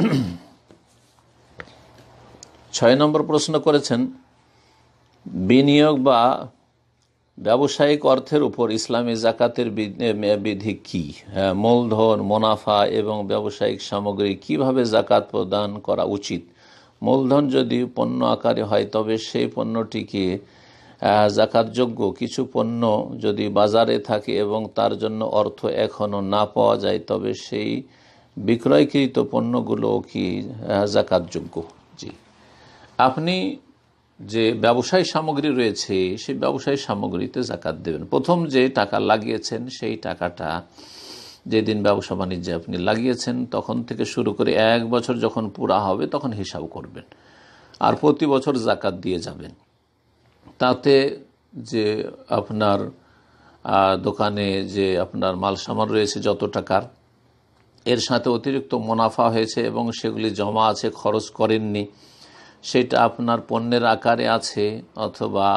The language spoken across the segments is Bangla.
ছয় নম্বর প্রশ্ন করেছেন বিনিয়োগ বা ব্যবসায়িক অর্থের উপর ইসলামী জাকাতের বিধি কি হ্যাঁ, মূলধন মুনাফা এবং ব্যবসায়িক সামগ্রী কিভাবে জাকাত প্রদান করা উচিত মূলধন যদি পণ্য আকারে হয় তবে সেই পণ্যটিকে জাকাতযোগ্য কিছু পণ্য যদি বাজারে থাকে এবং তার জন্য অর্থ এখনও না পাওয়া যায় তবে সেই বিক্রয়কৃত পণ্যগুলো কি জাকাতযোগ্য জি আপনি যে ব্যবসায় সামগ্রী রয়েছে সেই ব্যবসায় সামগ্রীতে জাকাত দেবেন প্রথম যে টাকা লাগিয়েছেন সেই টাকাটা যেদিন ব্যবসা বাণিজ্যে আপনি লাগিয়েছেন তখন থেকে শুরু করে এক বছর যখন পুরা হবে তখন হিসাব করবেন আর প্রতি বছর জাকাত দিয়ে যাবেন তাতে যে আপনার দোকানে যে আপনার মাল সামান রয়েছে যত টাকার এর সাথে অতিরিক্ত মুনাফা হয়েছে এবং সেগুলি জমা আছে খরচ করেননি সেটা আপনার পণ্যের আকারে আছে অথবা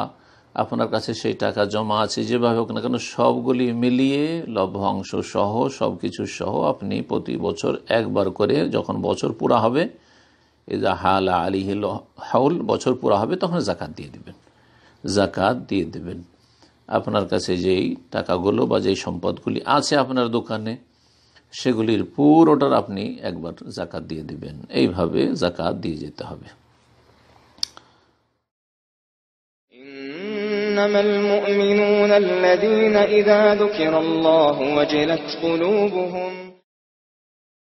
আপনার কাছে সেই টাকা জমা আছে যেভাবে হোক না কেন সবগুলি মিলিয়ে লভ্যাংশ সহ সব কিছু সহ আপনি প্রতি বছর একবার করে যখন বছর পুরা হবে এজা হাল হিল হাউল বছর পুরা হবে তখন জাকাত দিয়ে দিবেন জাকাত দিয়ে দেবেন আপনার কাছে যেই টাকাগুলো বা যেই সম্পদগুলি আছে আপনার দোকানে সেগুলির পুরোটার আপনি একবার জাকাত দিয়ে দিবেন এইভাবে জাকাত দিয়ে যেতে হবে إنما المؤمنون الذين إذا ذكر الله وجلت قلوبهم